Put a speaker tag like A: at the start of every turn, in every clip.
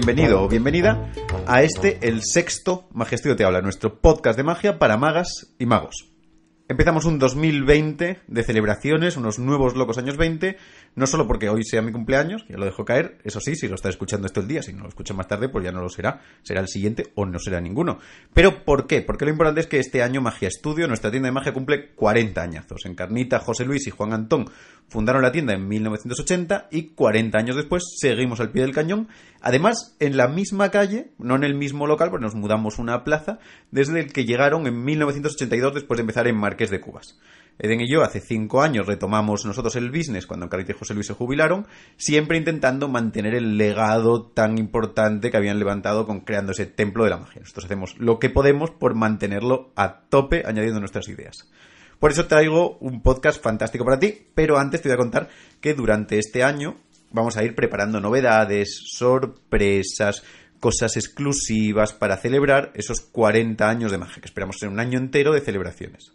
A: bienvenido o bienvenida a este, el sexto Estudio Te Habla, nuestro podcast de magia para magas y magos. Empezamos un 2020 de celebraciones, unos nuevos locos años 20, no solo porque hoy sea mi cumpleaños, ya lo dejo caer, eso sí, si lo está escuchando esto el día, si no lo escucha más tarde, pues ya no lo será, será el siguiente o no será ninguno. Pero ¿por qué? Porque lo importante es que este año Magia Estudio, nuestra tienda de magia, cumple 40 añazos. Encarnita, José Luis y Juan Antón fundaron la tienda en 1980 y 40 años después seguimos al pie del cañón Además, en la misma calle, no en el mismo local, porque nos mudamos una plaza, desde el que llegaron en 1982 después de empezar en Marqués de Cubas. Eden y yo hace cinco años retomamos nosotros el business cuando Carita y José Luis se jubilaron, siempre intentando mantener el legado tan importante que habían levantado con creando ese templo de la magia. Nosotros hacemos lo que podemos por mantenerlo a tope añadiendo nuestras ideas. Por eso traigo un podcast fantástico para ti, pero antes te voy a contar que durante este año vamos a ir preparando novedades, sorpresas, cosas exclusivas para celebrar esos 40 años de magia, que esperamos ser un año entero de celebraciones.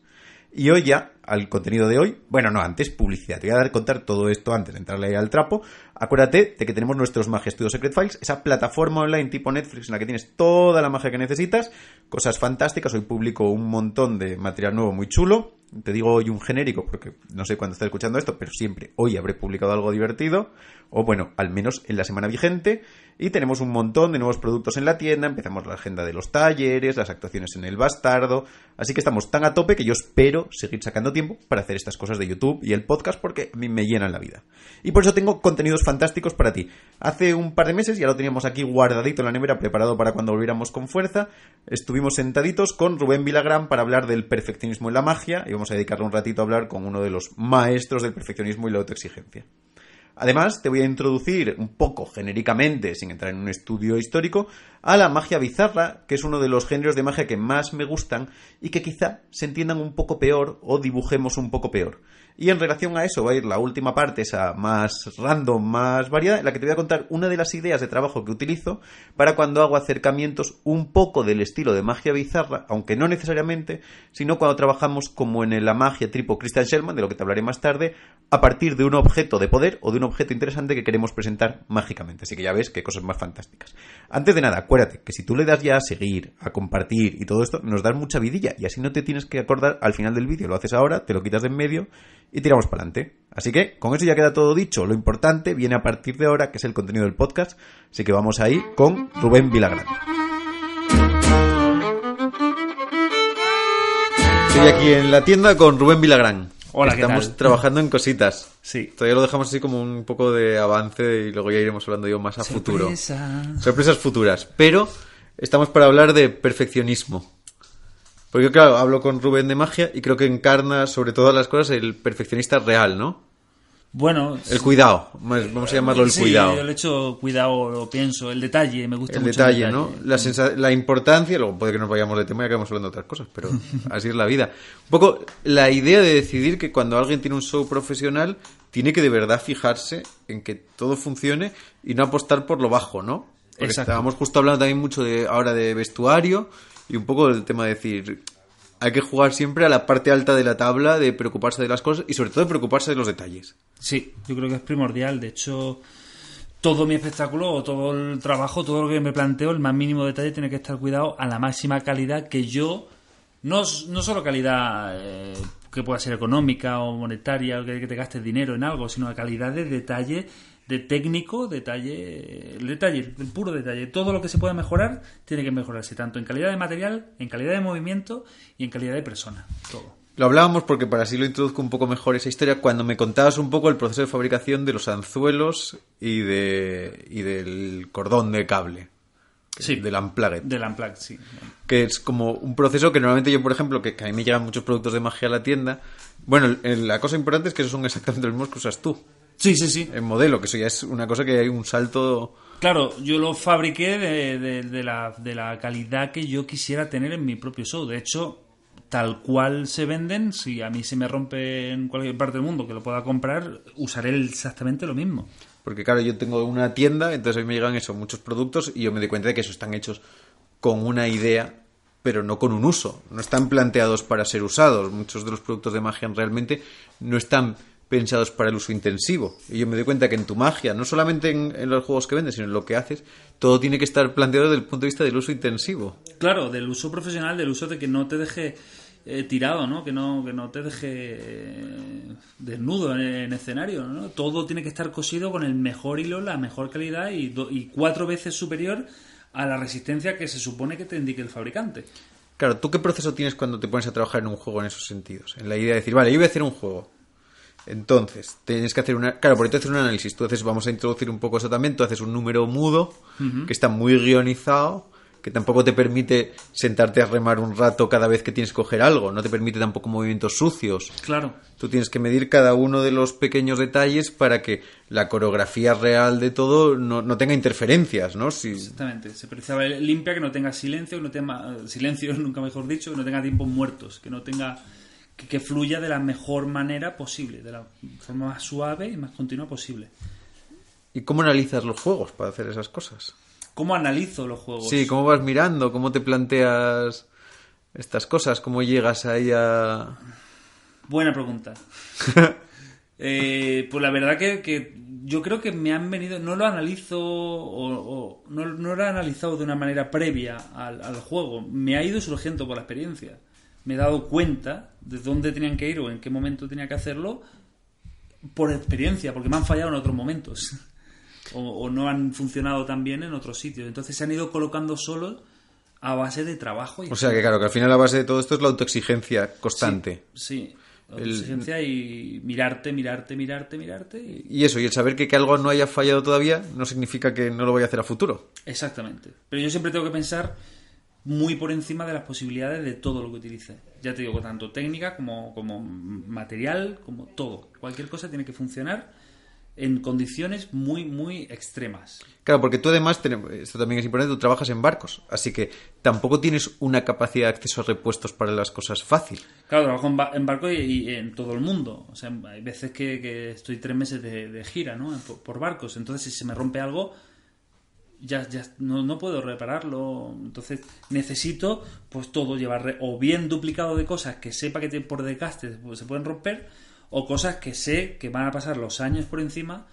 A: Y hoy ya, al contenido de hoy, bueno, no, antes publicidad. Te voy a dar contar todo esto antes de entrarle al trapo. Acuérdate de que tenemos nuestros Magia Secret Files, esa plataforma online tipo Netflix en la que tienes toda la magia que necesitas, cosas fantásticas. Hoy publico un montón de material nuevo muy chulo. Te digo hoy un genérico porque no sé cuándo estás escuchando esto, pero siempre hoy habré publicado algo divertido o bueno, al menos en la semana vigente, y tenemos un montón de nuevos productos en la tienda, empezamos la agenda de los talleres, las actuaciones en el bastardo, así que estamos tan a tope que yo espero seguir sacando tiempo para hacer estas cosas de YouTube y el podcast porque me llenan la vida. Y por eso tengo contenidos fantásticos para ti. Hace un par de meses ya lo teníamos aquí guardadito en la nevera, preparado para cuando volviéramos con fuerza, estuvimos sentaditos con Rubén Vilagrán para hablar del perfeccionismo y la magia, y vamos a dedicarle un ratito a hablar con uno de los maestros del perfeccionismo y la autoexigencia. Además, te voy a introducir un poco genéricamente, sin entrar en un estudio histórico, a la magia bizarra, que es uno de los géneros de magia que más me gustan y que quizá se entiendan un poco peor o dibujemos un poco peor. Y en relación a eso va a ir la última parte, esa más random, más variada, en la que te voy a contar una de las ideas de trabajo que utilizo para cuando hago acercamientos un poco del estilo de magia bizarra, aunque no necesariamente, sino cuando trabajamos como en la magia tripo Christian Sherman, de lo que te hablaré más tarde, a partir de un objeto de poder o de un objeto interesante que queremos presentar mágicamente. Así que ya ves qué cosas más fantásticas. Antes de nada, acuérdate que si tú le das ya a seguir, a compartir y todo esto, nos das mucha vidilla y así no te tienes que acordar al final del vídeo. Lo haces ahora, te lo quitas de en medio y tiramos para adelante. Así que con eso ya queda todo dicho. Lo importante viene a partir de ahora, que es el contenido del podcast. Así que vamos ahí con Rubén Vilagrán. Estoy aquí en la tienda con Rubén Vilagrán. Estamos trabajando en cositas. Sí. Todavía lo dejamos así como un poco de avance y luego ya iremos hablando yo más a futuro. Sorpresas futuras. Pero estamos para hablar de perfeccionismo. Porque claro, hablo con Rubén de Magia y creo que encarna sobre todas las cosas el perfeccionista real, ¿no?
B: Bueno. El cuidado, vamos a llamarlo el cuidado. Yo hecho cuidado, lo
A: pienso, el detalle, me gusta el mucho. Detalle, el detalle, ¿no? La, importancia, luego puede que nos vayamos de tema y acabemos hablando de otras cosas, pero así es la vida. Un poco la idea de decidir que cuando alguien tiene un show profesional, tiene que de verdad fijarse en que todo funcione y no apostar por lo bajo, ¿no? Porque Exacto. estábamos justo hablando también mucho de ahora de vestuario y un poco del tema de decir, hay que jugar siempre a la parte alta de la tabla, de preocuparse de las cosas y sobre todo de preocuparse de los detalles.
B: Sí, yo creo que es primordial. De hecho, todo mi espectáculo o todo el trabajo, todo lo que me planteo, el más mínimo detalle tiene que estar cuidado a la máxima calidad que yo, no, no solo calidad eh, que pueda ser económica o monetaria, o que, te gastes dinero en algo, sino la calidad de detalle de técnico, detalle, detalle, puro detalle. Todo lo que se pueda mejorar tiene que mejorarse, tanto en calidad de material, en calidad de movimiento y en calidad de persona. Todo.
A: Lo hablábamos porque para así lo introduzco un poco mejor esa historia cuando me contabas un poco el proceso de fabricación de los anzuelos y, de, del cordón de cable. Sí. Del Unplugged. Del Unplugged, sí. Que es como un proceso que normalmente yo, por ejemplo, que, a mí me llegan muchos productos de magia a la tienda. Bueno, la cosa importante es que esos son exactamente los mismos que usas tú. Sí, sí, sí. En modelo, que eso ya es una cosa que hay un salto. Claro,
B: yo lo fabriqué de,
A: la, calidad que yo quisiera tener en mi propio show. De
B: hecho, tal cual se venden, si a mí se me rompe en cualquier parte del mundo que lo pueda comprar, usaré exactamente lo mismo.
A: Porque claro, yo tengo una tienda, entonces a mí me llegan eso, muchos productos, y yo me doy cuenta de que esos están hechos con una idea, pero no con un uso. No están planteados para ser usados. Muchos de los productos de magia realmente no están pensados para el uso intensivo. Y yo me doy cuenta que en tu magia, no solamente en, los juegos que vendes, sino en lo que haces, todo tiene que estar planteado desde el punto de vista del uso intensivo.
B: Claro, del uso profesional, del uso de que no te deje eh, tirado, ¿no? Que, no que no te deje eh, desnudo en, escenario, ¿no? Todo tiene que estar cosido con el mejor hilo, la mejor calidad y, y cuatro veces superior a la resistencia que se supone que te indique el fabricante.
A: Claro, ¿tú qué proceso tienes cuando te pones a trabajar en un juego en esos sentidos? En la idea de decir, vale, yo voy a hacer un juego entonces, tienes que hacer una. Claro, por eso un análisis. Tú haces, vamos a introducir un poco eso también. Tú haces un número mudo, que está muy guionizado, que tampoco te permite sentarte a remar un rato cada vez que tienes que coger algo. No te permite tampoco movimientos sucios. Claro. Tú tienes que medir cada uno de los pequeños detalles para que la coreografía real de todo no, tenga interferencias, ¿no? Si... Exactamente. Se
B: precisaba limpia, que no tenga silencio, que no tenga. Eh, Silencios, nunca mejor dicho, que no tenga tiempos muertos, que no tenga que, fluya de la mejor manera posible, de la forma más suave y más continua posible.
A: ¿Y cómo analizas los juegos para hacer esas cosas?
B: ¿Cómo analizo los juegos? Sí, ¿cómo
A: vas mirando? ¿Cómo te planteas estas cosas? ¿Cómo llegas ahí a...?
B: Buena pregunta. Eh, pues la verdad que, yo creo que me han venido... No lo analizo o, no, lo he analizado de una manera previa al, al juego. Me ha ido surgiendo por la experiencia me he dado cuenta de dónde tenían que ir o en qué momento tenía que hacerlo por experiencia, porque me han fallado en otros momentos o, no han funcionado tan bien en otros sitios. Entonces se han ido colocando solos a base de trabajo. o sea que
A: claro, que al final la base de todo esto es la autoexigencia constante. Sí. Autoexigencia
B: y mirarte, mirarte, mirarte, mirarte.
A: Y... eso, y el saber que, que, algo no haya fallado todavía no significa que no lo voy a hacer a futuro.
B: Exactamente. Pero yo siempre tengo que pensar muy por encima de las posibilidades de todo lo que utilice. Ya te digo, tanto técnica como, material, como todo. Cualquier cosa tiene que funcionar en condiciones muy, muy extremas.
A: Claro, porque tú además, esto también es importante, tú trabajas en barcos, así que tampoco tienes una capacidad de acceso a repuestos para las cosas fácil.
B: Claro, trabajo en, barco y, en todo el mundo. O sea, hay veces que, estoy tres meses de, gira, ¿no? por, barcos. Entonces, si se me rompe algo, ya, ya no, no, puedo repararlo. Entonces necesito pues todo llevar o bien duplicado de cosas que sepa que por desgaste pues, se pueden romper o cosas que sé que van a pasar los años por encima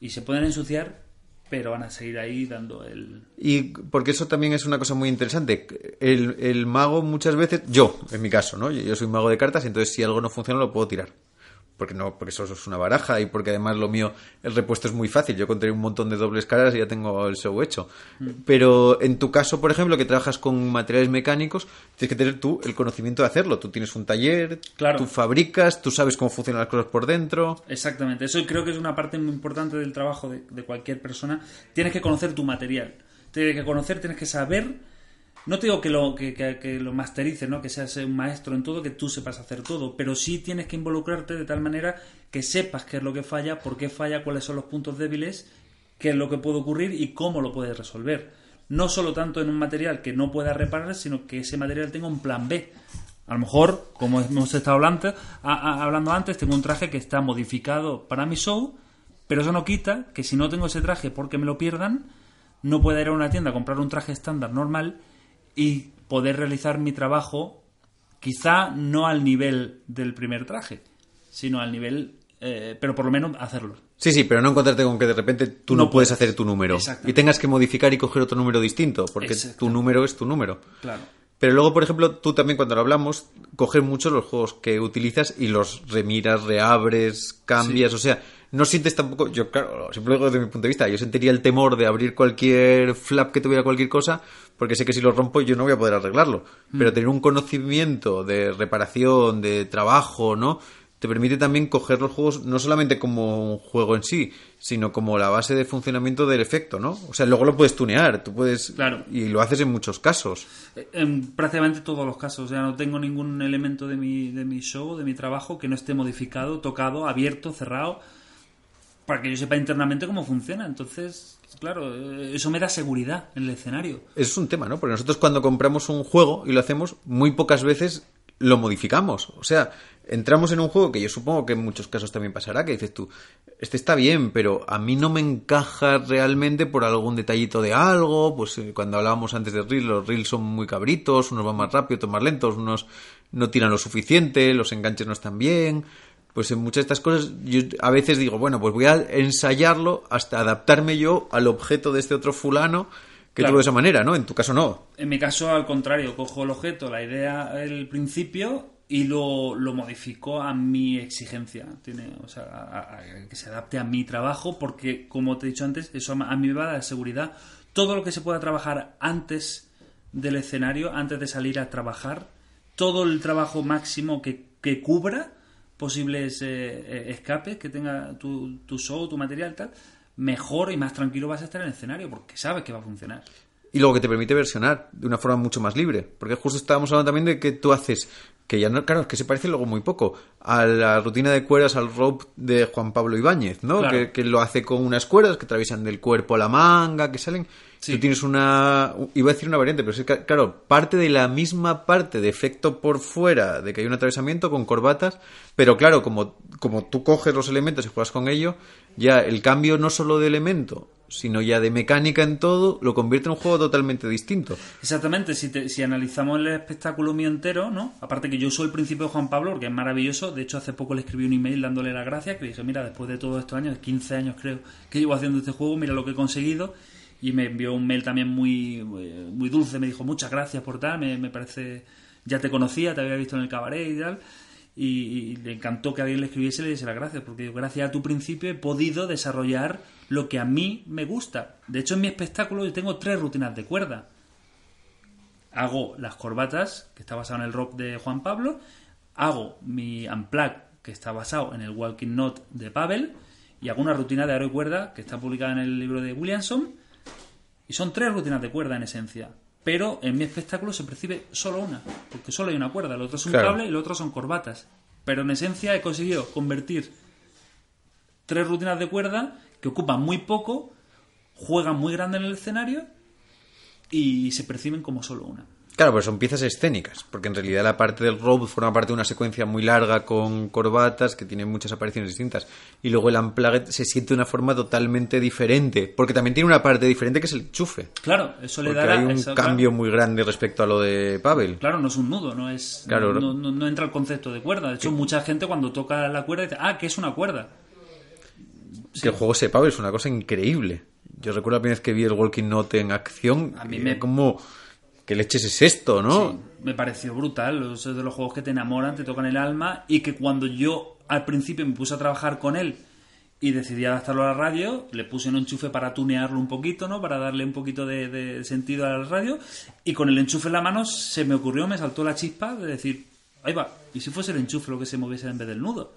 B: y se pueden ensuciar pero van a seguir ahí dando
A: el... Y porque eso también es una cosa muy interesante. El, el mago muchas veces, yo en mi caso, ¿no? Yo, soy mago de cartas, entonces si algo no funciona lo puedo tirar porque no, porque eso es una baraja y porque además lo mío, el repuesto es muy fácil. Yo contaré un montón de dobles caras y ya tengo el show hecho. Mm. Pero en tu caso, por ejemplo, que trabajas con materiales mecánicos, tienes que tener tú el conocimiento de hacerlo. Tú tienes un taller, claro. tú fabricas, tú sabes cómo funcionan las cosas por dentro.
B: Exactamente. Eso creo que es una parte muy importante del trabajo de, de cualquier persona. Tienes que conocer tu material. Tienes que conocer, tienes que saber no te digo que lo, que, lo masterices, ¿no? que seas un maestro en todo, que tú sepas hacer todo, pero sí tienes que involucrarte de tal manera que sepas qué es lo que falla, por qué falla, cuáles son los puntos débiles, qué es lo que puede ocurrir y cómo lo puedes resolver. No solo tanto en un material que no pueda reparar, sino que ese material tenga un plan B. A lo mejor, como hemos estado hablando, hablando antes, tengo un traje que está modificado para mi show, pero eso no quita que si no tengo ese traje porque me lo pierdan, no pueda ir a una tienda a comprar un traje estándar normal y poder realizar mi trabajo quizá no al nivel del primer traje, sino al nivel, eh, pero por lo menos hacerlo.
A: Sí, sí, pero no encontrarte con que de repente tú no, puedes, hacer tu número y tengas que modificar y coger otro número distinto, porque tu número es tu número. Claro. Pero luego, por ejemplo, tú también cuando lo hablamos, coges mucho los juegos que utilizas y los remiras, reabres, cambias, o sea, no sientes tampoco, yo claro, siempre lo digo desde mi punto de vista, yo sentiría el temor de abrir cualquier flap que tuviera cualquier cosa, porque sé que si lo rompo yo no voy a poder arreglarlo. Mm. Pero tener un conocimiento de reparación, de trabajo, ¿no? Te permite también coger los juegos no solamente como un juego en sí, sino como la base de funcionamiento del efecto, ¿no? O sea, luego lo puedes tunear, tú puedes... Claro. Y lo haces en muchos casos.
B: Eh, en prácticamente todos los casos. O sea, no tengo ningún elemento de mi, de mi show, de mi trabajo, que no esté modificado, tocado, abierto, cerrado para que yo sepa internamente cómo funciona. Entonces, claro, eh, eso me da
A: seguridad en el escenario. Eso Es un tema, ¿no? Porque nosotros cuando compramos un juego y lo hacemos, muy pocas veces lo modificamos. O sea, entramos en un juego que yo supongo que en muchos casos también pasará, que dices tú, este está bien, pero a mí no me encaja realmente por algún detallito de algo, pues eh, cuando hablábamos antes de Reels, los Reels son muy cabritos, unos van más rápido, otros más lentos, unos no tiran lo suficiente, los enganches no están bien, pues en muchas de estas cosas yo a veces digo, bueno, pues voy a ensayarlo hasta adaptarme yo al objeto de este otro fulano que tuvo de esa manera, ¿no? En tu caso no.
B: En mi caso, al contrario, cojo el objeto, la idea, el principio y lo, modifico a mi exigencia, tiene, o sea, que se adapte a mi trabajo, porque como te he dicho antes, eso a mí me va a dar seguridad. Todo lo que se pueda trabajar antes del escenario, antes de salir a trabajar, todo el trabajo máximo que, que cubra, posibles eh, eh, escapes que tenga tu, tu show, tu material, tal, mejor y más tranquilo vas a estar en el escenario porque sabes que va a funcionar.
A: Y luego que te permite versionar de una forma mucho más libre. Porque justo estábamos hablando también de que tú haces que ya no, claro, es que se parece luego muy poco a la rutina de cuerdas al rope de Juan Pablo Ibáñez, ¿no? Que, que, lo hace con unas cuerdas que atraviesan del cuerpo a la manga, que salen. Tú tienes una. Iba a decir una variante, pero es que, claro, parte de la misma parte de efecto por fuera, de que hay un atravesamiento con corbatas, pero claro, como, como tú coges los elementos y juegas con ello, ya el cambio no solo de elemento, sino ya de mecánica en todo, lo convierte en un juego totalmente distinto.
B: Exactamente, si, si analizamos el espectáculo mío entero, ¿no? Aparte que yo soy el principio de Juan Pablo, porque es maravilloso, de hecho hace poco le escribí un email dándole las gracias, que dije, mira, después de todos estos años, 15 años creo, que llevo haciendo este juego, mira lo que he conseguido, y me envió un mail también muy, eh, muy dulce, me dijo, muchas gracias por tal, me, parece, ya te conocía, te había visto en el cabaret y tal, y, le encantó que alguien le escribiese y le diese las gracias, porque gracias a tu principio he podido desarrollar lo que a mí me gusta. De hecho, en mi espectáculo yo tengo tres rutinas de cuerda. Hago las corbatas, que está basado en el rock de Juan Pablo, hago mi unplug, que está basado en el Walking knot de Pavel, y hago una rutina de aro y cuerda, que está publicada en el libro de Williamson. Y son tres rutinas de cuerda en esencia. Pero en mi espectáculo se percibe solo una, porque solo hay una cuerda, el otro es un cable y el otro son corbatas. Pero en esencia he conseguido convertir tres rutinas de cuerda que ocupa muy poco, juega muy grande en el escenario y se perciben como solo una.
A: Claro, pero son piezas escénicas, porque en realidad la parte del robot forma parte de una secuencia muy larga con corbatas que tienen muchas apariciones distintas. Y luego el Unplugged se siente de una forma totalmente diferente, porque también tiene una parte diferente que es el chufe.
B: Claro, eso le da. Hay un cambio
A: muy grande respecto a lo de Pavel.
B: Claro, no es un nudo, no es.
A: no,
B: entra el concepto de cuerda. De hecho, mucha gente cuando toca la cuerda dice, ah, que es una cuerda
A: que el juego sepa, es una cosa increíble. Yo recuerdo la primera vez que vi el Walking Note en acción. A mí me. Como. ¿Qué leches es esto, no?
B: me pareció brutal. Los de los juegos que te enamoran, te tocan el alma. Y que cuando yo al principio me puse a trabajar con él y decidí adaptarlo a la radio, le puse un enchufe para tunearlo un poquito, ¿no? Para darle un poquito de, de sentido a la radio. Y con el enchufe en la mano se me ocurrió, me saltó la chispa de decir, ahí va, ¿y si fuese el enchufe lo que se moviese en vez del nudo?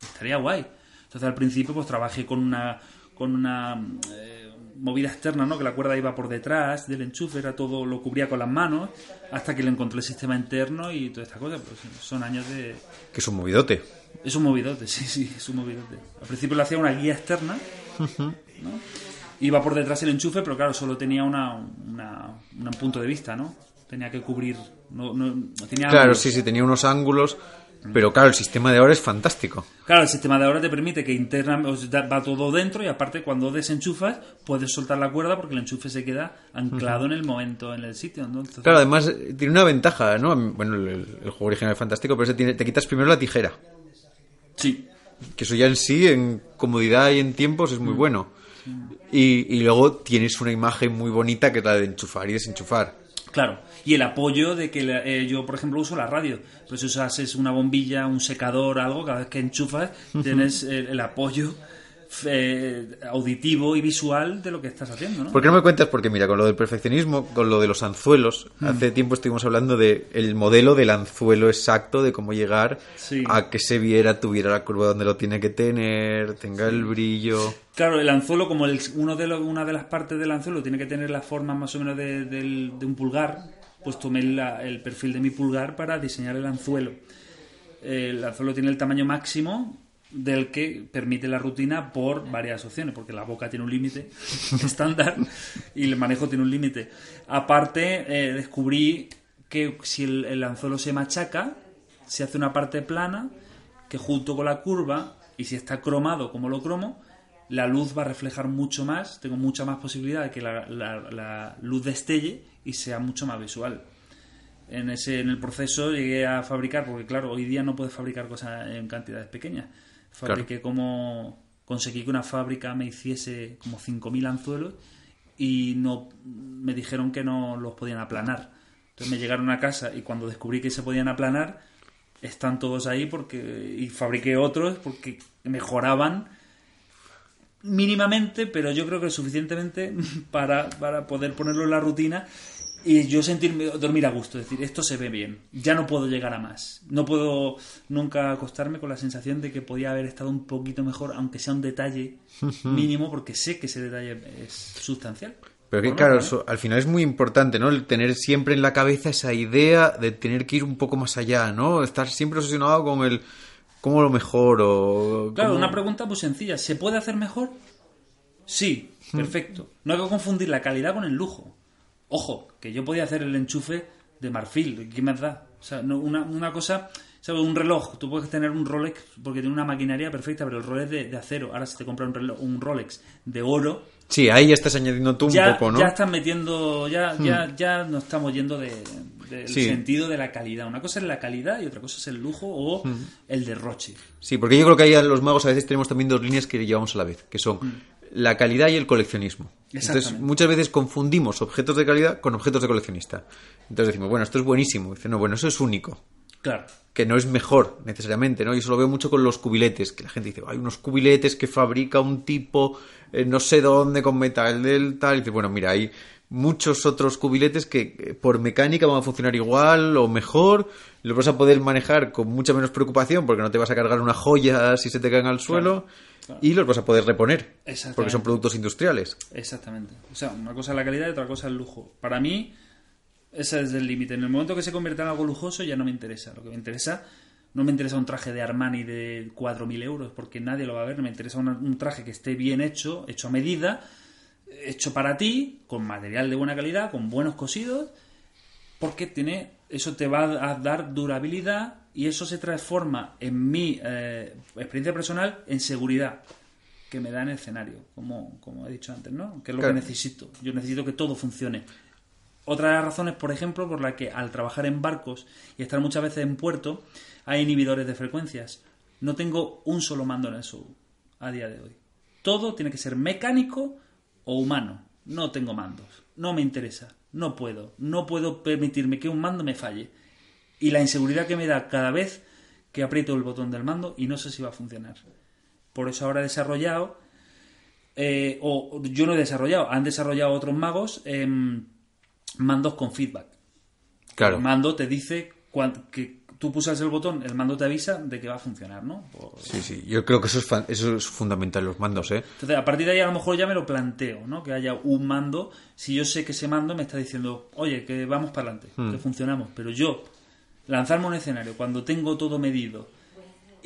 B: Estaría guay. Entonces al principio pues trabajé con una, con una eh, movida externa, ¿no? Que la cuerda iba por detrás del enchufe, era todo, lo cubría con las manos, hasta que le encontré el sistema interno y toda esta cosa. Pues, son años de...
A: Que es un movidote.
B: Es un movidote, sí, sí, es un movidote. Al principio le hacía una guía externa, Iba por detrás el enchufe, pero claro, solo tenía una, un punto de vista, ¿no? Tenía que cubrir... claro, sí,
A: sí, tenía unos ángulos pero claro, el sistema de ahora es fantástico.
B: Claro, el sistema de ahora te permite que interna va todo dentro y aparte cuando desenchufas puedes soltar la cuerda porque el enchufe se queda anclado en el momento, en el sitio. claro, además
A: eh, tiene una ventaja, ¿no? Bueno, el, juego original es fantástico, pero te quitas primero la tijera. Sí. Que eso ya en sí, en comodidad y en tiempos, es muy mm. bueno. y, y luego tienes una imagen muy bonita que es la de enchufar y desenchufar.
B: Claro y el apoyo de que eh, yo, por ejemplo, uso la radio. pues si usas una bombilla, un secador, algo, cada vez que enchufas, tienes el, apoyo. Eh, auditivo y visual de lo que estás haciendo. ¿no? ¿Por qué no me
A: cuentas? Porque mira, con lo del perfeccionismo, con lo de los anzuelos, mm. hace tiempo estuvimos hablando del el modelo del anzuelo exacto, de cómo llegar a que se viera, tuviera la curva donde lo tiene que tener, tenga el brillo.
B: Claro, el anzuelo, como el, uno de una de las partes del anzuelo tiene que tener la forma más o menos de, de un pulgar, pues tomé el perfil de mi pulgar para diseñar el anzuelo. El anzuelo tiene el tamaño máximo del que permite la rutina por varias opciones, porque la boca tiene un límite estándar y el manejo tiene un límite. Aparte, eh, descubrí que si el, anzuelo se machaca, se hace una parte plana que junto con la curva, y si está cromado como lo cromo, la luz va a reflejar mucho más, tengo mucha más posibilidad de que la, la, la luz destelle y sea mucho más visual. En, ese, en el proceso llegué a fabricar, porque claro, hoy día no puedes fabricar cosas en cantidades pequeñas. Fabriqué como conseguí que una fábrica me hiciese como 5.000 anzuelos y no me dijeron que no los podían aplanar. Entonces me llegaron a casa y cuando descubrí que se podían aplanar, están todos ahí porque y fabriqué otros porque mejoraban mínimamente, pero yo creo que suficientemente para, para poder ponerlo en la rutina y yo sentirme dormir a gusto, es decir, esto se ve bien, ya no puedo llegar a más, no puedo nunca acostarme con la sensación de que podía haber estado un poquito mejor, aunque sea un detalle mínimo, porque sé que ese detalle es sustancial. Pero que claro,
A: al final es muy importante, ¿no? El tener siempre en la cabeza esa idea de tener que ir un poco más allá, ¿no? Estar siempre obsesionado con el cómo lo o... Claro, una
B: pregunta muy pues, sencilla, ¿se puede hacer mejor? Sí, hmm. perfecto. No hay que confundir la calidad con el lujo. Ojo, que yo podía hacer el enchufe de marfil, ¿qué más da? O sea, no, una, una cosa, ¿sabes? Un reloj, tú puedes tener un Rolex porque tiene una maquinaria perfecta, pero el Rolex de, de acero. Ahora si te compras un, un Rolex de oro.
A: Sí, ahí ya estás añadiendo tú un poco, ¿no? Ya
B: estás metiendo, ya, ya, hmm. ya nos estamos yendo de, del sentido de la calidad. Una cosa es la calidad y otra cosa es el lujo o hmm. el derroche.
A: Sí, porque yo creo que ahí los magos a veces tenemos también dos líneas que llevamos a la vez, que son hmm la calidad y el coleccionismo. Entonces, muchas veces confundimos objetos de calidad con objetos de coleccionista. Entonces decimos, bueno, esto es buenísimo. Dice, no, bueno, eso es único. Claro. Que no es mejor, necesariamente, ¿no? Y eso lo veo mucho con los cubiletes, que la gente dice, hay unos cubiletes que fabrica un tipo, eh, no sé dónde, con metal del tal. Y dice, bueno, mira, ahí muchos otros cubiletes que eh, por mecánica van a funcionar igual o mejor, los vas a poder manejar con mucha menos preocupación porque no te vas a cargar una joya si se te caen al suelo y los vas a poder reponer porque son productos industriales.
B: Exactamente. O sea, una cosa es la calidad y otra cosa es el lujo. Para mí, ese es el límite. En el momento que se convierta en algo lujoso ya no me interesa. Lo que me interesa... No me interesa un traje de Armani de 4.000 euros porque nadie lo va a ver. Me interesa un traje que esté bien hecho, hecho a medida, hecho para ti, con material de buena calidad, con buenos cosidos, porque tiene, eso te va a dar durabilidad y eso se transforma en mi eh, experiencia personal en seguridad que me da en el escenario, como, he dicho antes, ¿no? Que es lo que necesito. Yo necesito que todo funcione. Otra de las razones, por ejemplo, por la que al trabajar en barcos y estar muchas veces en puerto, hay inhibidores de frecuencias. No tengo un solo mando en el sub a día de hoy. Todo tiene que ser mecánico o humano. No tengo mandos. No me interesa. No puedo. No puedo permitirme que un mando me falle. Y la inseguridad que me da cada vez que aprieto el botón del mando y no sé si va a funcionar. Por eso ahora he desarrollado, eh, o yo no he desarrollado, han desarrollado otros magos em, mandos con feedback. Claro. El mando te dice cuan, que, tú pulsas el botón, el mando te avisa de que va a funcionar, ¿no?
A: Sí, sí, yo creo que eso es, eso es fundamental, los mandos, ¿eh?
B: Entonces, a partir de ahí a lo mejor ya me lo planteo, ¿no? Que haya un mando, si yo sé que ese mando me está diciendo, oye, que vamos para adelante, que hmm. funcionamos, pero yo lanzarme un escenario cuando tengo todo medido,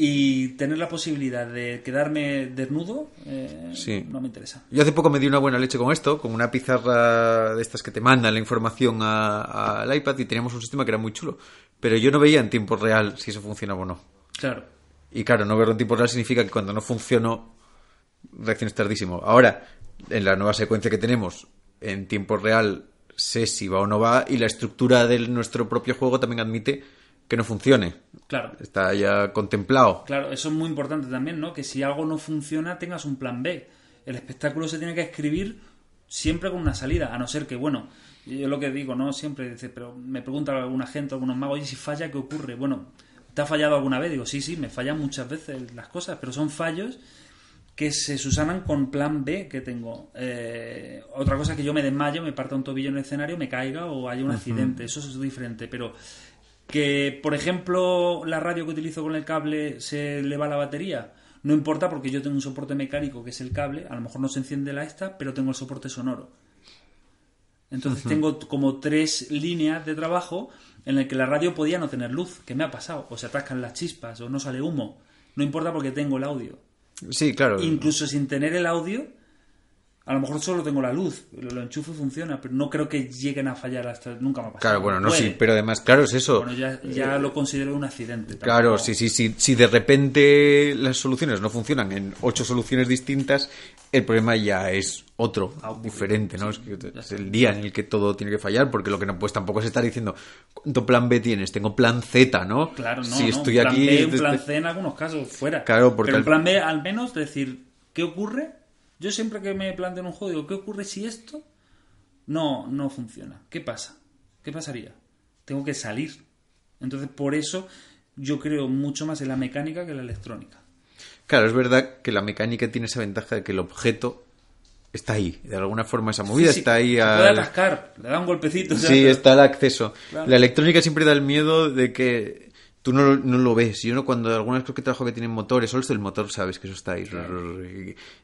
B: y tener la posibilidad de quedarme desnudo eh, no me interesa. Yo
A: hace poco me di una buena leche con esto, con una pizarra de estas que te mandan la información al iPad y teníamos un sistema que era muy chulo, pero yo no veía en tiempo real si eso funcionaba o no. Claro. Y claro, no verlo en tiempo real significa que cuando no funcionó, reacciones tardísimo. Ahora, en la nueva secuencia que tenemos, en tiempo real sé si va o no va y la estructura de nuestro propio juego también admite que no funcione. Claro. Está ya contemplado.
B: Claro, eso es muy importante también, ¿no? Que si algo no funciona, tengas un plan B. El espectáculo se tiene que escribir siempre con una salida, a no ser que, bueno, yo lo que digo, ¿no? Siempre dice, pero me pregunta alguna gente, algunos magos, y si falla, ¿qué ocurre? Bueno, ¿te ha fallado alguna vez? Digo, sí, sí, me fallan muchas veces las cosas, pero son fallos que se susanan con plan B que tengo. Eh, otra cosa es que yo me desmayo, me parta un tobillo en el escenario, me caiga o haya un accidente. Eso es diferente. Pero que, por ejemplo, la radio que utilizo con el cable se le va la batería. No importa porque yo tengo un soporte mecánico que es el cable. A lo mejor no se enciende la esta, pero tengo el soporte sonoro.
A: Entonces tengo
B: como tres líneas de trabajo en las que la radio podía no tener luz, que me ha pasado, o se atascan las chispas, o no sale humo. No importa porque tengo el audio. Sí, claro. Incluso sin tener el audio, a lo mejor solo tengo la luz, lo, enchufo y funciona, pero no creo que lleguen a fallar hasta nunca me ha pasado. Claro, bueno, no, sí,
A: pero además, claro, es eso. Bueno, ya,
B: eh, lo considero un accidente. Claro,
A: sí, sí, sí. Si de repente las soluciones no funcionan en ocho soluciones distintas, el problema ya es otro, ah, diferente, ¿no? es, que es, el día en el que todo tiene que fallar, porque lo que no puedes tampoco es estar diciendo, ¿cuánto plan B tienes? Tengo plan Z, ¿no? Claro, no. Si estoy plan aquí. B, un plan este
B: C en algunos casos, fuera. Claro, porque. Pero el plan B, al menos, decir, ¿qué ocurre? Yo siempre que me planteo en un juego digo, ¿qué ocurre si esto no, no funciona? ¿Qué pasa? ¿Qué pasaría? Tengo que salir. Entonces, por eso yo creo mucho más en la mecánica que en la electrónica.
A: Claro, es verdad que la mecánica tiene esa ventaja de que el objeto está ahí. De alguna forma esa movida está ahí. a al... puede atascar, le da un golpecito. Sí, está el acceso. La electrónica siempre da el miedo de que tú no, lo ves. Yo uno cuando algunas cosas que trabajo que tienen motores, solo el motor sabes que eso está ahí.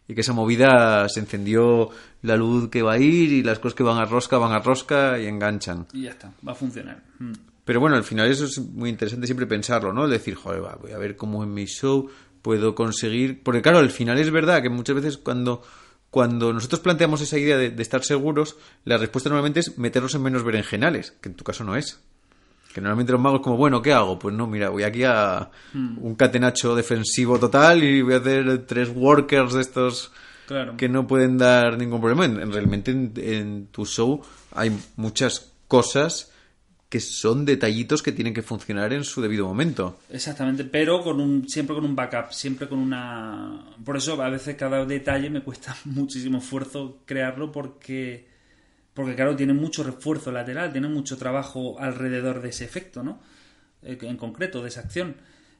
A: Y, que esa movida se encendió la luz que va a ir y las cosas que van a rosca, van a rosca y enganchan.
B: Y ya está, va a funcionar. Mm.
A: Pero bueno, al final eso es muy interesante siempre pensarlo, ¿no? decir, joder, va, voy a ver cómo en mi show puedo conseguir. Porque claro, al final es verdad que muchas veces cuando cuando nosotros planteamos esa idea de, de, estar seguros, la respuesta normalmente es meterlos en menos berenjenales, que en tu caso no es. Que normalmente los magos como, bueno, ¿qué hago? Pues no, mira, voy aquí a hmm. un catenacho defensivo total y voy a hacer tres workers de estos que no pueden dar ningún problema. En, realmente en, tu show hay muchas cosas que son detallitos que tienen que funcionar en su debido momento.
B: Exactamente, pero con un, siempre con un backup, siempre con una... Por eso a veces cada detalle me cuesta muchísimo esfuerzo crearlo porque porque claro, tiene mucho refuerzo lateral, tiene mucho trabajo alrededor de ese efecto, ¿no? Eh, en concreto, de esa acción.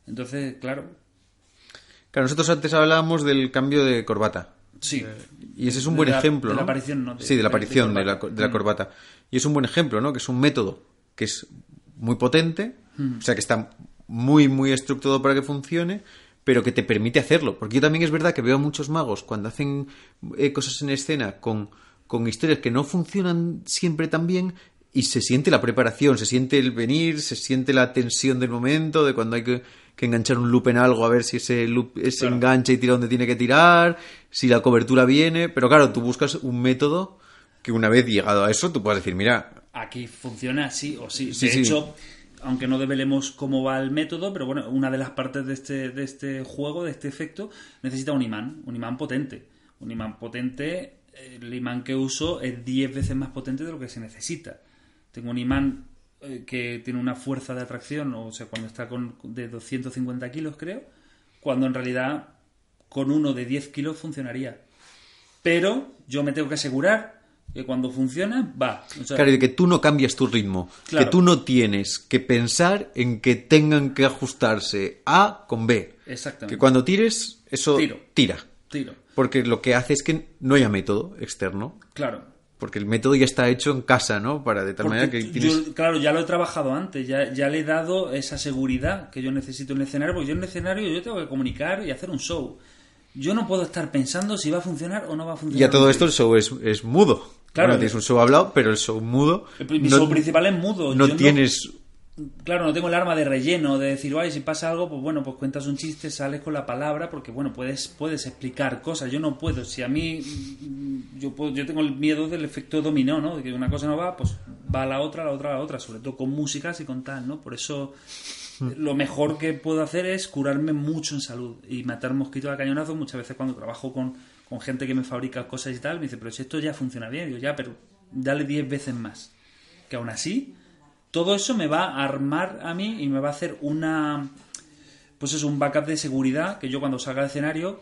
B: Entonces, claro.
A: Claro, nosotros antes hablábamos del cambio de corbata. Sí. Eh, y ese es un buen ejemplo. De la aparición, ¿no? sí, de la aparición de, la, mm. corbata. Y es un buen ejemplo, ¿no? Que es un método que es muy potente, mm. o sea, que está muy, muy estructurado para que funcione, pero que te permite hacerlo. Porque yo también es verdad que veo a muchos magos cuando hacen eh, cosas en escena con con historias que no funcionan siempre tan bien y se siente la preparación, se siente el venir, se siente la tensión del momento, de cuando hay que, enganchar un loop en algo, a ver si ese loop se engancha y tira donde tiene que tirar, si la cobertura viene. Pero claro, tú buscas un método que una vez llegado a eso tú puedas decir, mira.
B: Aquí funciona sí o sí. de hecho, aunque no develemos cómo va el método, pero bueno, una de las partes de este, de este juego, de este efecto, necesita un imán, un imán potente. Un imán potente el imán que uso es 10 veces más potente de lo que se necesita. Tengo un imán eh, que tiene una fuerza de atracción, o sea, cuando está con, de 250 kilos, creo, cuando en realidad con uno de 10 kilos funcionaría. Pero yo me tengo que asegurar que cuando funciona, va.
A: claro, y que tú no cambias tu ritmo. Que tú no tienes que pensar en que tengan que ajustarse A con B. Exactamente. Que cuando tires, eso tira. Tiro porque lo que hace es que no haya método externo. Claro. Porque el método ya está hecho en casa, ¿no? Para de tal manera que tienes...
B: claro, ya lo he trabajado antes, ya, le he dado esa seguridad que yo necesito en el escenario, porque yo en el escenario yo tengo que comunicar y hacer un show. Yo no puedo estar pensando si va a funcionar o no va a funcionar. Y a todo esto el
A: show es, mudo. Claro. tienes un show hablado, pero el show mudo. Mi show principal es mudo. No tienes
B: claro, no tengo el arma de relleno de decir, si pasa algo, pues bueno, pues cuentas un chiste, sales con la palabra, porque bueno, puedes, puedes explicar cosas. Yo no puedo, si a mí, mm, yo, yo tengo el miedo del efecto dominó, ¿no? De que una cosa no va, pues va a la otra, la otra, la otra, sobre todo con músicas y con tal, ¿no? Por eso mm. lo mejor que puedo hacer es curarme mucho en salud y matar mosquitos a cañonazo. Muchas veces cuando trabajo con, gente que me fabrica cosas y tal, me dice, pero si esto ya funciona bien, digo, ya, pero dale 10 veces más. Que aún así, todo eso me va a armar a mí y me va a hacer una. Pues es un backup de seguridad que yo cuando salga al escenario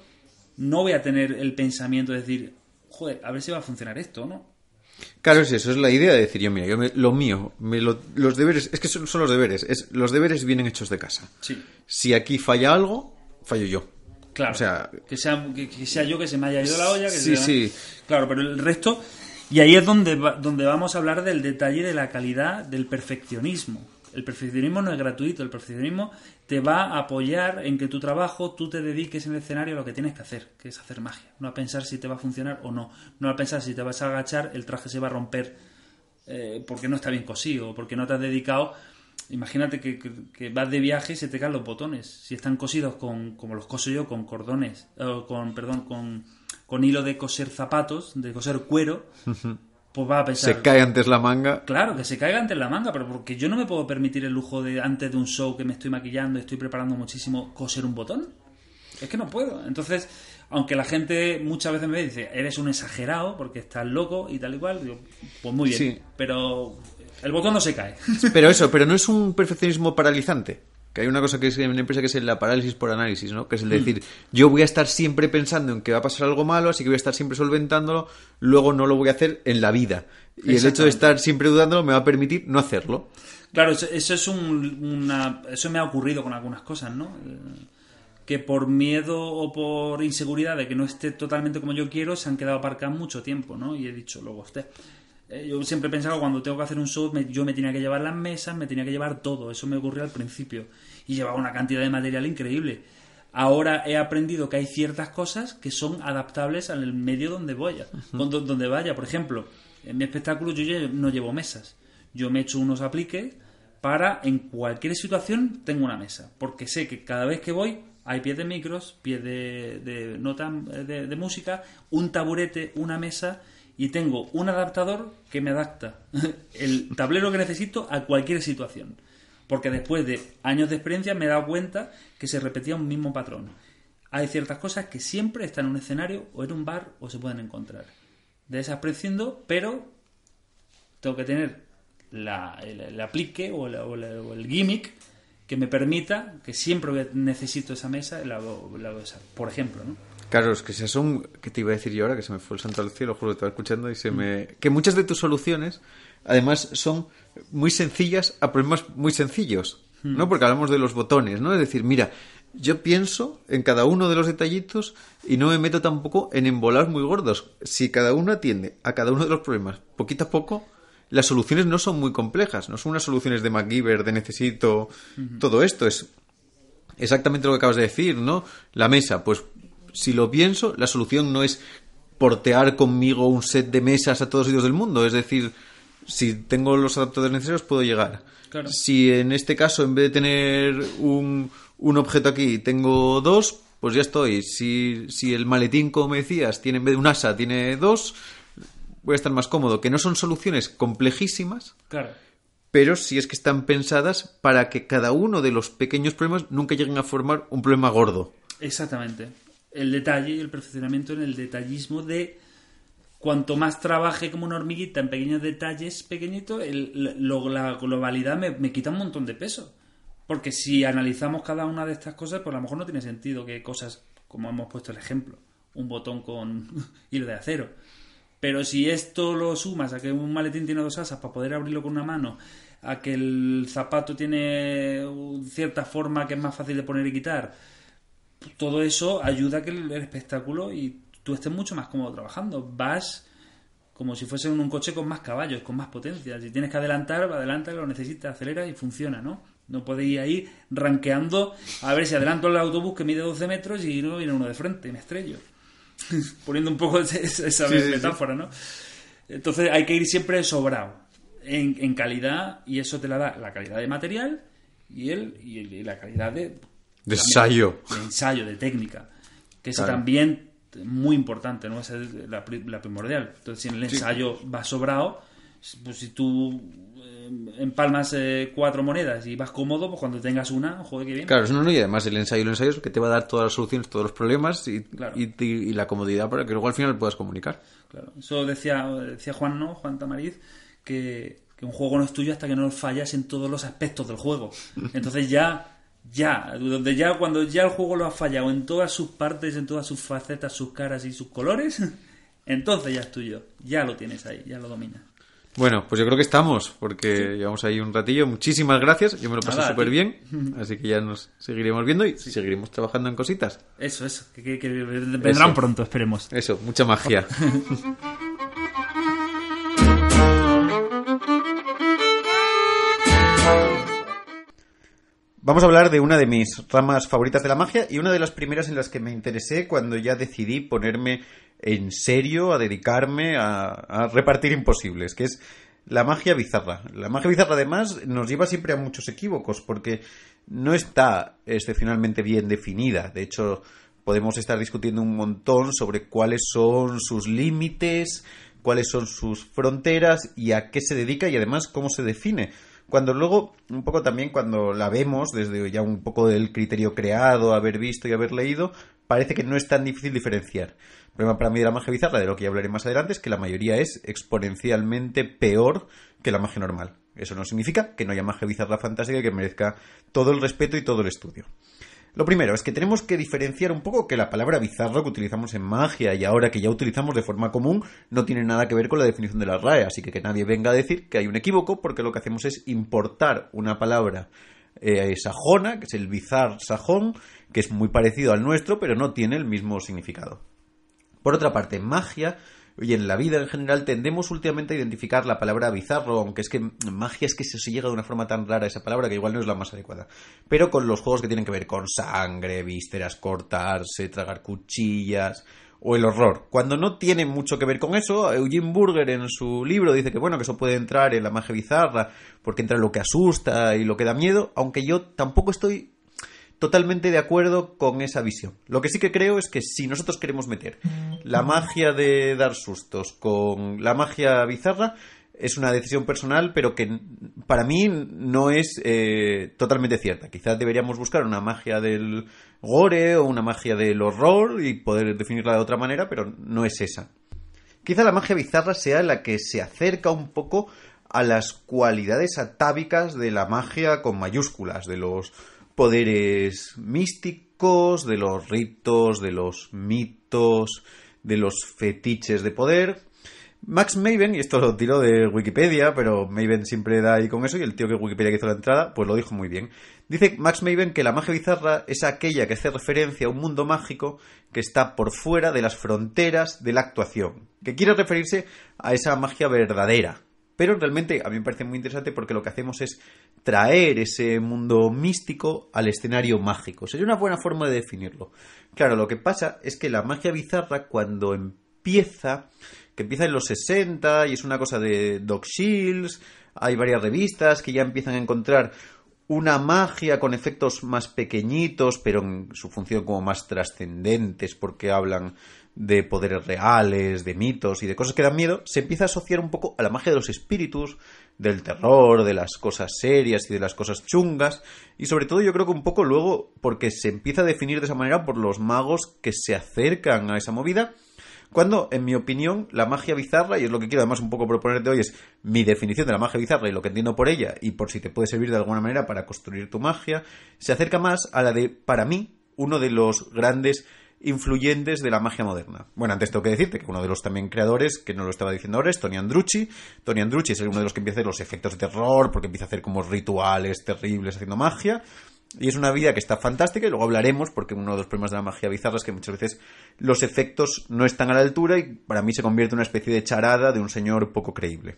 B: no voy a tener el pensamiento de decir, joder, a ver si va a funcionar esto, ¿no?
A: Claro, sí, eso es la idea de decir, yo mira, yo lo mío, me los deberes, es que son, los deberes, es, los deberes vienen hechos de casa. Sí. Si aquí falla algo, fallo yo. Claro. O sea, que
B: sea, que, sea yo que se me haya ido la olla. sí, sí. Claro, pero el
A: resto y ahí es donde, donde vamos
B: a hablar del detalle de la calidad del perfeccionismo. El perfeccionismo no es gratuito, el perfeccionismo te va a apoyar en que tu trabajo tú te dediques en el escenario a lo que tienes que hacer, que es hacer magia, no a pensar si te va a funcionar o no, no a pensar si te vas a agachar, el traje se va a romper eh, porque no está bien cosido, porque no te has dedicado. Imagínate que, vas de viaje y se te caen los botones, si están cosidos con, como los coso yo, con cordones, eh, con, perdón, con con hilo de coser zapatos, de coser cuero, pues va a pensar... Se cae antes la manga. Claro, que se caiga antes la manga, pero porque yo no me puedo permitir el lujo de antes de un show que me estoy maquillando, estoy preparando muchísimo, coser un botón. Es que no puedo. Entonces, aunque la gente muchas veces me dice, eres un exagerado porque estás loco y tal y cual, pues muy bien. Pero el botón no se cae.
A: Pero eso, pero no es un perfeccionismo paralizante. Que hay una cosa que es en mi empresa que es la parálisis por análisis, ¿no? Que es el hmm. decir, yo voy a estar siempre pensando en que va a pasar algo malo, así que voy a estar siempre solventándolo, luego no lo voy a hacer en la vida. Y el hecho de estar siempre dudándolo me va a permitir no hacerlo.
B: Claro, eso, es un, eso me ha ocurrido con algunas cosas, ¿no? Eh, que por miedo o por inseguridad de que no esté totalmente como yo quiero, se han quedado aparcadas mucho tiempo, ¿no? Y he dicho, luego usted eh, yo siempre pensaba que cuando tengo que hacer un show yo me tenía que llevar las mesas, me tenía que llevar todo. Eso me ocurrió al principio. Y llevaba una cantidad de material increíble. Ahora he aprendido que hay ciertas cosas que son adaptables al medio donde voy donde vaya. Por ejemplo, en mi espectáculo yo no llevo mesas. Yo me echo unos apliques para en cualquier situación tengo una mesa. Porque sé que cada vez que voy hay pies de micros, pies de, de nota eh, de música, un taburete, una mesa y tengo un adaptador que me adapta el tablero que necesito a cualquier situación. Porque después de años de experiencia me he dado cuenta que se repetía un mismo patrón. Hay ciertas cosas que siempre están en un escenario o en un bar o se pueden encontrar. De preciendo, pero tengo que tener la, el, aplique o, el gimmick que me permita que siempre necesito esa mesa, la, por ejemplo, ¿no?
A: Claro, que se son. que te iba a decir yo ahora? Que se me fue el santo al cielo, juro que estaba escuchando y se me. Que muchas de tus soluciones, además, son muy sencillas a problemas muy sencillos, ¿no? Hmm. Porque hablamos de los botones, ¿no? Es decir, mira, yo pienso en cada uno de los detallitos y no me meto tampoco en embolar muy gordos. Si cada uno atiende a cada uno de los problemas poquito a poco, las soluciones no son muy complejas, no son unas soluciones de MacGyver, de necesito, todo esto es exactamente lo que acabas de decir, ¿no? La mesa, pues si lo pienso, la solución no es portear conmigo un set de mesas a todos sitios del mundo. Es decir, si tengo los adaptadores necesarios, puedo llegar. Si en este caso, en vez de tener un, un objeto aquí, tengo dos, pues ya estoy. Si, si el maletín, como decías, tiene en vez de un asa, tiene dos, voy a estar más cómodo. Que no son soluciones complejísimas. Pero si es que están pensadas para que cada uno de los pequeños problemas nunca lleguen a formar un problema gordo.
B: Exactamente el detalle y el perfeccionamiento en el detallismo de cuanto más trabaje como una hormiguita en pequeños detalles pequeñitos, la globalidad me, quita un montón de peso. Porque si analizamos cada una de estas cosas, pues a lo mejor no tiene sentido que cosas, como hemos puesto el ejemplo, un botón con hilo de acero. Pero si esto lo sumas a que un maletín tiene dos asas para poder abrirlo con una mano, a que el zapato tiene uh, cierta forma que es más fácil de poner y quitar, todo eso ayuda a que el, espectáculo y tú estés mucho más cómodo trabajando. Vas como si fuese un coche con más caballos, con más potencia. Si tienes que adelantar, adelanta, lo necesitas, acelera y funciona, ¿no? No podéis ir ahí ranqueando a ver si adelanto el autobús que mide 12 metros y no viene uno de frente y me estrello. Poniendo un poco esa, metáfora, ¿no? Entonces hay que ir siempre sobrado en, calidad y eso te la da la calidad de material y, y, y la calidad de de ensayo. De ensayo, de técnica. Que es también muy importante, no Es la, primordial. Entonces, si en el ensayo va sobrado, pues si tú eh, empalmas eh, cuatro monedas y vas cómodo, pues cuando tengas una, joder, qué bien. Claro,
A: eso no, y además el ensayo, y el ensayo es que te va a dar todas las soluciones, todos los problemas y, la comodidad para que luego al final puedas comunicar.
B: Claro, eso decía, decía Juan, ¿no? Juan Tamariz, que, que un juego no es tuyo hasta que no fallas en todos los aspectos del juego. Entonces ya ya, donde ya cuando ya el juego lo ha fallado en todas sus partes, en todas sus facetas, sus caras y sus colores, entonces ya es tuyo, ya lo tienes ahí, ya lo dominas.
A: Bueno, pues yo creo que estamos, porque llevamos ahí un ratillo. Muchísimas gracias, yo me lo pasé súper bien, así que ya nos seguiremos viendo y seguiremos trabajando en cositas.
B: Eso, eso, que, vendrán pronto, esperemos.
A: Eso, mucha magia. Vamos a hablar de una de mis ramas favoritas de la magia y una de las primeras en las que me interesé cuando ya decidí ponerme en serio a dedicarme a, repartir imposibles, que es la magia bizarra. La magia bizarra además nos lleva siempre a muchos equívocos porque no está excepcionalmente bien definida. De hecho, podemos estar discutiendo un montón sobre cuáles son sus límites, cuáles son sus fronteras y a qué se dedica y además cómo se define cuando luego, un poco también cuando la vemos, desde ya un poco del criterio creado, haber visto y haber leído, parece que no es tan difícil diferenciar. El problema para mí de la magia bizarra, de lo que hablaré más adelante, es que la mayoría es exponencialmente peor que la magia normal. Eso no significa que no haya magia bizarra fantástica que merezca todo el respeto y todo el estudio. Lo primero es que tenemos que diferenciar un poco que la palabra bizarro que utilizamos en magia y ahora que ya utilizamos de forma común no tiene nada que ver con la definición de la RAE, así que que nadie venga a decir que hay un equívoco porque lo que hacemos es importar una palabra eh, sajona, que es el bizar sajón, que es muy parecido al nuestro pero no tiene el mismo significado. Por otra parte, magia y en la vida en general tendemos últimamente a identificar la palabra bizarro, aunque es que magia es que se llega de una forma tan rara a esa palabra que igual no es la más adecuada. Pero con los juegos que tienen que ver con sangre, vísceras, cortarse, tragar cuchillas o el horror. Cuando no tiene mucho que ver con eso, Eugene Burger en su libro dice que bueno, que eso puede entrar en la magia bizarra, porque entra lo que asusta y lo que da miedo, aunque yo tampoco estoy totalmente de acuerdo con esa visión. Lo que sí que creo es que si nosotros queremos meter la mm. magia de dar sustos con la magia bizarra, es una decisión personal, pero que para mí no es eh, totalmente cierta. Quizás deberíamos buscar una magia del gore o una magia del horror y poder definirla de otra manera, pero no es esa. Quizá la magia bizarra sea la que se acerca un poco a las cualidades atávicas de la magia con mayúsculas, de los poderes místicos, de los ritos, de los mitos, de los fetiches de poder. Max Maven, y esto lo tiró de Wikipedia, pero Maven siempre da ahí con eso, y el tío que Wikipedia que hizo la entrada, pues lo dijo muy bien. Dice Max Maven que la magia bizarra es aquella que hace referencia a un mundo mágico que está por fuera de las fronteras de la actuación, que quiere referirse a esa magia verdadera. Pero realmente a mí me parece muy interesante porque lo que hacemos es traer ese mundo místico al escenario mágico. Sería una buena forma de definirlo. Claro, lo que pasa es que la magia bizarra cuando empieza, que empieza en los 60 y es una cosa de Doc Shields, hay varias revistas que ya empiezan a encontrar una magia con efectos más pequeñitos, pero en su función como más trascendentes, porque hablan de poderes reales, de mitos y de cosas que dan miedo, se empieza a asociar un poco a la magia de los espíritus, del terror, de las cosas serias y de las cosas chungas. Y sobre todo yo creo que un poco luego, porque se empieza a definir de esa manera por los magos que se acercan a esa movida. Cuando, en mi opinión, la magia bizarra, y es lo que quiero además un poco proponerte hoy, es mi definición de la magia bizarra y lo que entiendo por ella, y por si te puede servir de alguna manera para construir tu magia, se acerca más a la de, para mí, uno de los grandes influyentes de la magia moderna. Bueno, antes tengo que decirte que uno de los también creadores, que no lo estaba diciendo ahora, es Tony Andrucci. Tony Andrucci es uno de los que empieza a hacer los efectos de terror, porque empieza a hacer como rituales terribles haciendo magia. Y es una vida que está fantástica y luego hablaremos, porque uno de los problemas de la magia bizarra es que muchas veces los efectos no están a la altura y para mí se convierte en una especie de charada de un señor poco creíble.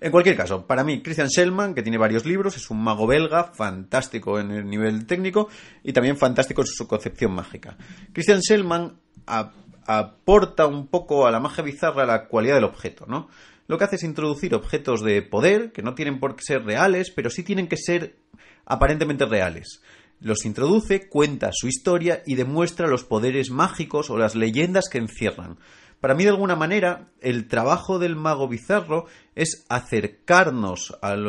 A: En cualquier caso, para mí, Christian Selman, que tiene varios libros, es un mago belga, fantástico en el nivel técnico y también fantástico en su concepción mágica. Christian Selman aporta un poco a la magia bizarra la cualidad del objeto, ¿no? Lo que hace es introducir objetos de poder que no tienen por qué ser reales, pero sí tienen que ser aparentemente reales. Los introduce, cuenta su historia y demuestra los poderes mágicos o las leyendas que encierran. Para mí, de alguna manera, el trabajo del mago bizarro es acercarnos al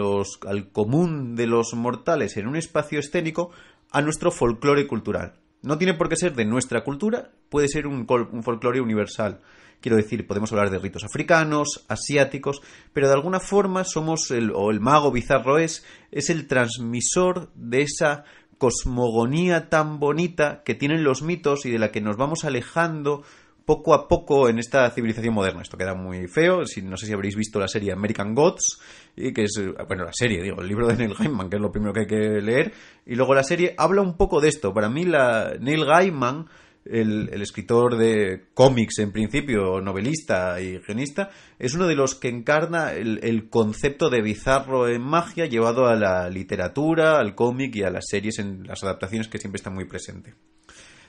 A: común de los mortales en un espacio escénico a nuestro folclore cultural. No tiene por qué ser de nuestra cultura, puede ser un, folclore universal. Quiero decir, podemos hablar de ritos africanos, asiáticos, pero de alguna forma somos, el, o el mago bizarro es, es el transmisor de esa cosmogonía tan bonita que tienen los mitos y de la que nos vamos alejando poco a poco en esta civilización moderna. Esto queda muy feo. Si, no sé si habréis visto la serie American Gods, y que es, bueno, la serie, digo, el libro de Neil Gaiman, que es lo primero que hay que leer. Y luego la serie habla un poco de esto. Para mí, la, Neil Gaiman, el, escritor de cómics en principio, novelista y guionista, es uno de los que encarna el, el concepto de bizarro en magia llevado a la literatura, al cómic y a las series en las adaptaciones que siempre está muy presente.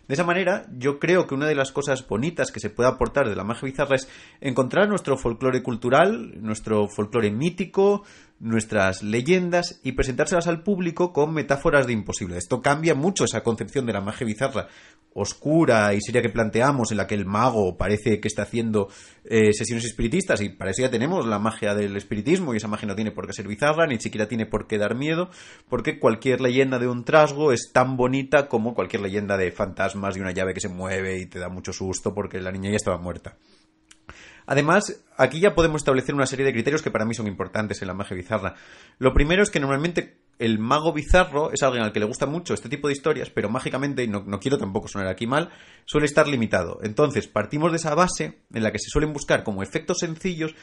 A: De esa manera, yo creo que una de las cosas bonitas que se puede aportar de la magia bizarra es encontrar nuestro folclore cultural, nuestro folclore mítico, nuestras leyendas y presentárselas al público con metáforas de imposible. Esto cambia mucho esa concepción de la magia bizarra oscura y seria que planteamos, en la que el mago parece que está haciendo eh, sesiones espiritistas, y para eso ya tenemos la magia del espiritismo, y esa magia no tiene por qué ser bizarra, ni siquiera tiene por qué dar miedo, porque cualquier leyenda de un trasgo es tan bonita como cualquier leyenda de fantasmas, de una llave que se mueve y te da mucho susto porque la niña ya estaba muerta. Además, aquí ya podemos establecer una serie de criterios que para mí son importantes en la magia bizarra. Lo primero es que normalmente el mago bizarro es alguien al que le gusta mucho este tipo de historias, pero mágicamente, y no, quiero tampoco sonar aquí mal, suele estar limitado. Entonces, partimos de esa base en la que se suelen buscar como efectos sencillos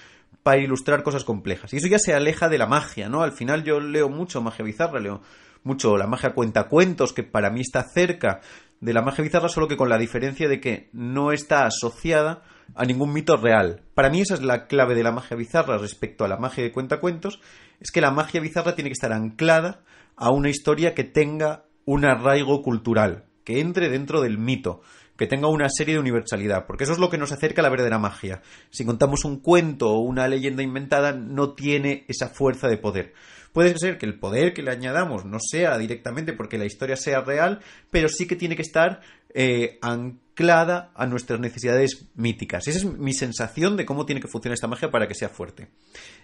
A: para ilustrar cosas complejas. Y eso ya se aleja de la magia, ¿no? Al final yo leo mucho magia bizarra, leo mucho la magia cuenta cuentos que para mí está cerca de la magia bizarra, solo que con la diferencia de que no está asociada a ningún mito real. Para mí esa es la clave de la magia bizarra respecto a la magia de cuentacuentos, es que la magia bizarra tiene que estar anclada a una historia que tenga un arraigo cultural, que entre dentro del mito, que tenga una serie de universalidad, porque eso es lo que nos acerca a la verdadera magia. Si contamos un cuento o una leyenda inventada, no tiene esa fuerza de poder. Puede ser que el poder que le añadamos no sea directamente porque la historia sea real, pero sí que tiene que estar eh, anclada a nuestras necesidades míticas. Esa es mi sensación de cómo tiene que funcionar esta magia para que sea fuerte.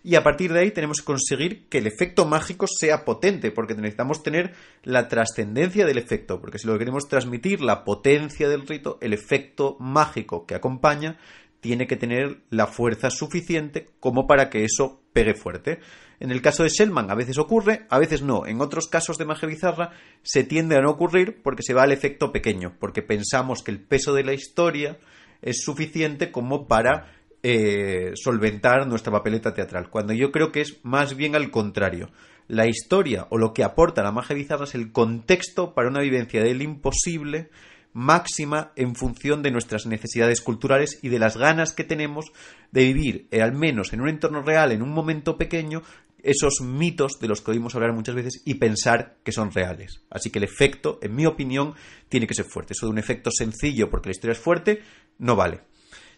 A: Y a partir de ahí tenemos que conseguir que el efecto mágico sea potente, porque necesitamos tener la trascendencia del efecto, porque si lo queremos transmitir, la potencia del rito, el efecto mágico que acompaña, tiene que tener la fuerza suficiente como para que eso pegue fuerte. En el caso de Shellman a veces ocurre, a veces no. En otros casos de magia bizarra se tiende a no ocurrir porque se va al efecto pequeño, porque pensamos que el peso de la historia es suficiente como para eh, solventar nuestra papeleta teatral, cuando yo creo que es más bien al contrario. La historia o lo que aporta la magia bizarra es el contexto para una vivencia del imposible máxima en función de nuestras necesidades culturales y de las ganas que tenemos de vivir, eh, al menos en un entorno real, en un momento pequeño, esos mitos de los que oímos hablar muchas veces y pensar que son reales. Así que el efecto, en mi opinión, tiene que ser fuerte. Eso de un efecto sencillo porque la historia es fuerte, no vale.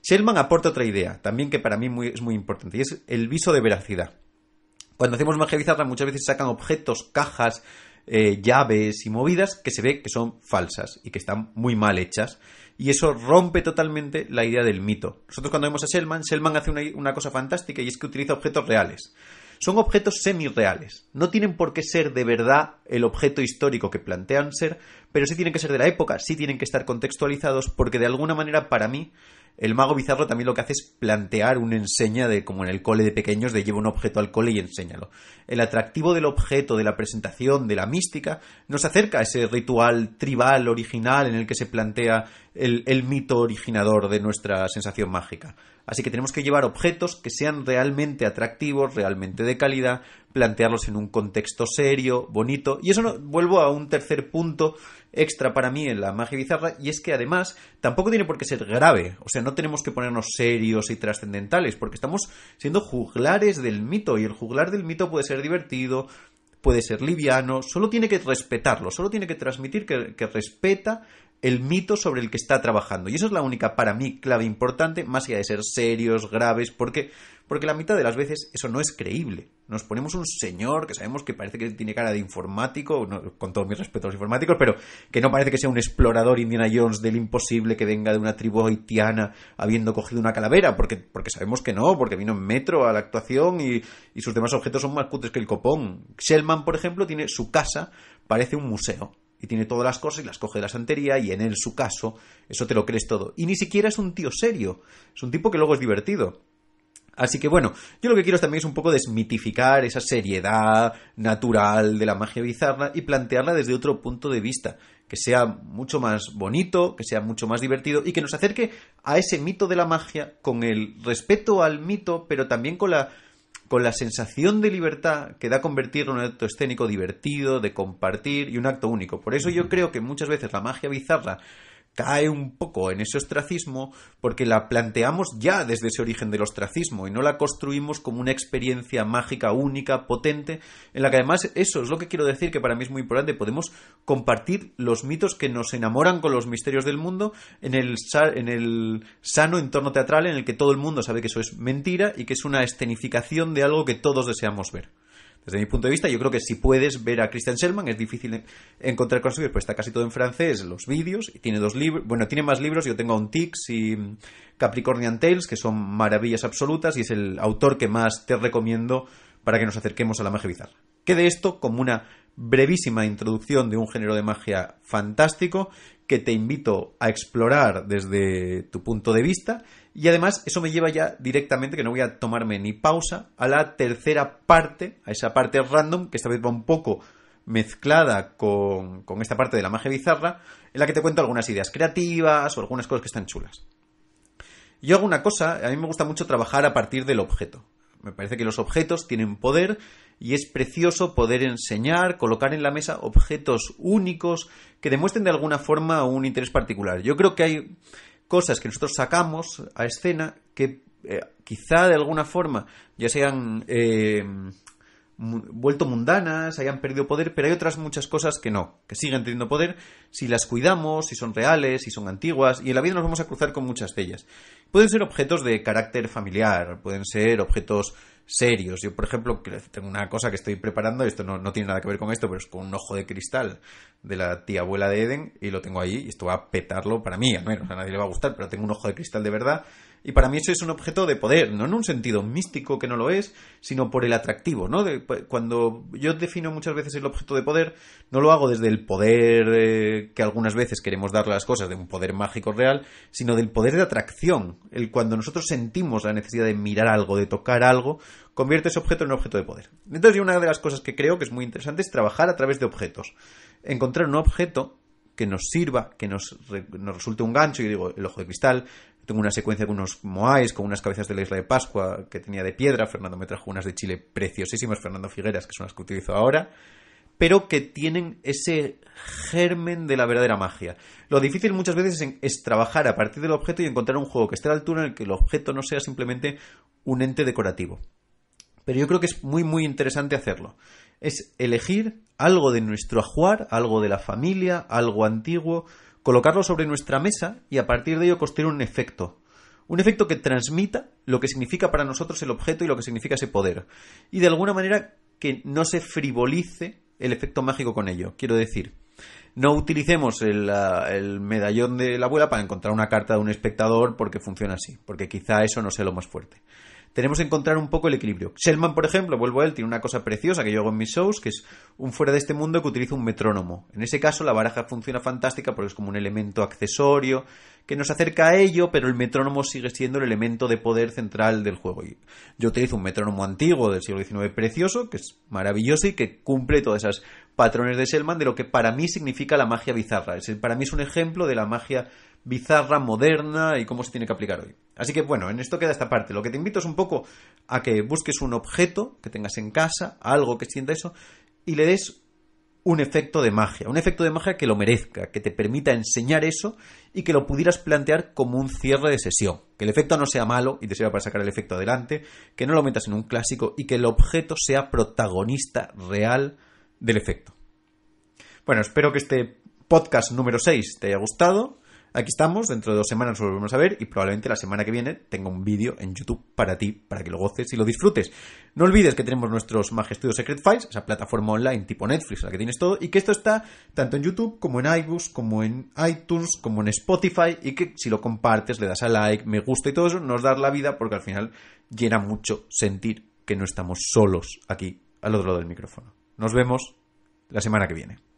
A: Shellman aporta otra idea, también que para mí es muy importante, y es el viso de veracidad. Cuando hacemos magia bizarra muchas veces sacan objetos, cajas, eh, llaves y movidas que se ve que son falsas y que están muy mal hechas. Y eso rompe totalmente la idea del mito. Nosotros cuando vemos a Selman, Selman hace una, una cosa fantástica y es que utiliza objetos reales. Son objetos semi-reales. No tienen por qué ser de verdad el objeto histórico que plantean ser, pero sí tienen que ser de la época, sí tienen que estar contextualizados porque de alguna manera para mí el mago bizarro también lo que hace es plantear una enseña de, como en el cole de pequeños, de lleva un objeto al cole y enséñalo. El atractivo del objeto, de la presentación, de la mística, nos acerca a ese ritual tribal original en el que se plantea el, el mito originador de nuestra sensación mágica. Así que tenemos que llevar objetos que sean realmente atractivos, realmente de calidad, plantearlos en un contexto serio, bonito. Y eso no, vuelvo a un tercer punto extra para mí en la magia bizarra y es que además tampoco tiene por qué ser grave, o sea, no tenemos que ponernos serios y trascendentales porque estamos siendo juglares del mito y el juglar del mito puede ser divertido, puede ser liviano, solo tiene que respetarlo, solo tiene que transmitir que, respeta el mito sobre el que está trabajando y eso es la única para mí clave importante más allá de ser serios, graves, porque porque la mitad de las veces eso no es creíble. Nos ponemos un señor que sabemos que parece que tiene cara de informático, con todo mi respeto a los informáticos, pero que no parece que sea un explorador Indiana Jones del imposible que venga de una tribu haitiana habiendo cogido una calavera, porque, porque sabemos que no, porque vino en metro a la actuación y, sus demás objetos son más cutres que el copón. Shellman, por ejemplo, tiene su casa, parece un museo y tiene todas las cosas y las coge de la santería y en él su caso, eso te lo crees todo. Y ni siquiera es un tío serio, es un tipo que luego es divertido. Así que bueno, yo lo que quiero también es un poco desmitificar esa seriedad natural de la magia bizarra y plantearla desde otro punto de vista, que sea mucho más bonito, que sea mucho más divertido y que nos acerque a ese mito de la magia con el respeto al mito, pero también con la con la sensación de libertad que da convertirlo en un acto escénico divertido, de compartir y un acto único. Por eso yo creo que muchas veces la magia bizarra cae un poco en ese ostracismo porque la planteamos ya desde ese origen del ostracismo y no la construimos como una experiencia mágica, única, potente, en la que además eso es lo que quiero decir que para mí es muy importante, podemos compartir los mitos que nos enamoran con los misterios del mundo en el, en el sano entorno teatral en el que todo el mundo sabe que eso es mentira y que es una escenificación de algo que todos deseamos ver desde mi punto de vista, yo creo que si puedes ver a Christian Selman, es difícil encontrar cosas pues está casi todo en francés, los vídeos, y tiene dos libros, bueno, tiene más libros, yo tengo Un Tix y mm, Capricornian Tales, que son maravillas absolutas, y es el autor que más te recomiendo para que nos acerquemos a la magia bizarra. Quede esto como una brevísima introducción de un género de magia fantástico que te invito a explorar desde tu punto de vista. Y además eso me lleva ya directamente, que no voy a tomarme ni pausa, a la tercera parte, a esa parte random, que esta vez va un poco mezclada con, esta parte de la magia bizarra, en la que te cuento algunas ideas creativas o algunas cosas que están chulas. Yo hago una cosa, a mí me gusta mucho trabajar a partir del objeto. Me parece que los objetos tienen poder y es precioso poder enseñar, colocar en la mesa objetos únicos que demuestren de alguna forma un interés particular. Yo creo que hay cosas que nosotros sacamos a escena que eh, quizá de alguna forma ya sean eh, vuelto mundanas, hayan perdido poder, pero hay otras muchas cosas que no, que siguen teniendo poder si las cuidamos, si son reales, si son antiguas, y en la vida nos vamos a cruzar con muchas de ellas. Pueden ser objetos de carácter familiar, pueden ser objetos serios. Yo, por ejemplo, tengo una cosa que estoy preparando, esto no, tiene nada que ver con esto, pero es con un ojo de cristal de la tía abuela de Eden y lo tengo ahí y esto va a petarlo para mí, menos a nadie le va a gustar, pero tengo un ojo de cristal de verdad y para mí eso es un objeto de poder, no en un sentido místico que no lo es, sino por el atractivo, ¿no? Pues, cuando yo defino muchas veces el objeto de poder, no lo hago desde el poder eh, que algunas veces queremos darle a las cosas, de un poder mágico real, sino del poder de atracción. El cuando nosotros sentimos la necesidad de mirar algo, de tocar algo, convierte ese objeto en un objeto de poder. Entonces, yo una de las cosas que creo que es muy interesante es trabajar a través de objetos. Encontrar un objeto que nos sirva, que nos, nos, resulte un gancho, y digo el ojo de cristal, tengo una secuencia con unos moais, con unas cabezas de la isla de Pascua que tenía de piedra. Fernando me trajo unas de Chile preciosísimas, Fernando Figueras, que son las que utilizo ahora. Pero que tienen ese germen de la verdadera magia. Lo difícil muchas veces es, trabajar a partir del objeto y encontrar un juego que esté a la altura en el que el objeto no sea simplemente un ente decorativo. Pero yo creo que es muy, muy interesante hacerlo. Es elegir algo de nuestro ajuar, algo de la familia, algo antiguo, colocarlo sobre nuestra mesa y a partir de ello construir un efecto. Un efecto que transmita lo que significa para nosotros el objeto y lo que significa ese poder. Y de alguna manera que no se frivolice el efecto mágico con ello. Quiero decir, no utilicemos el, el, medallón de la abuela para encontrar una carta de un espectador porque funciona así, porque quizá eso no sea lo más fuerte tenemos que encontrar un poco el equilibrio. Selman, por ejemplo, vuelvo a él, tiene una cosa preciosa que yo hago en mis shows, que es un fuera de este mundo que utiliza un metrónomo. En ese caso, la baraja funciona fantástica porque es como un elemento accesorio que nos acerca a ello, pero el metrónomo sigue siendo el elemento de poder central del juego. Yo utilizo un metrónomo antiguo del siglo XIX precioso, que es maravilloso y que cumple todas esas patrones de Selman de lo que para mí significa la magia bizarra. para mí es un ejemplo de la magia bizarra, moderna y cómo se tiene que aplicar hoy. Así que bueno, en esto queda esta parte. Lo que te invito es un poco a que busques un objeto que tengas en casa, algo que sienta eso, y le des un efecto de magia, un efecto de magia que lo merezca, que te permita enseñar eso y que lo pudieras plantear como un cierre de sesión, que el efecto no sea malo y te sirva para sacar el efecto adelante, que no lo metas en un clásico y que el objeto sea protagonista real del efecto. Bueno, espero que este podcast número 6 te haya gustado. Aquí estamos, dentro de dos semanas nos volvemos a ver y probablemente la semana que viene tenga un vídeo en YouTube para ti, para que lo goces y lo disfrutes. No olvides que tenemos nuestros Majestuos Secret Files, esa plataforma online tipo Netflix, la que tienes todo, y que esto está tanto en YouTube como en iBooks, como en iTunes, como en Spotify, y que si lo compartes, le das a like, me gusta y todo eso, nos da la vida porque al final llena mucho sentir que no estamos solos aquí al otro lado del micrófono. Nos vemos la semana que viene.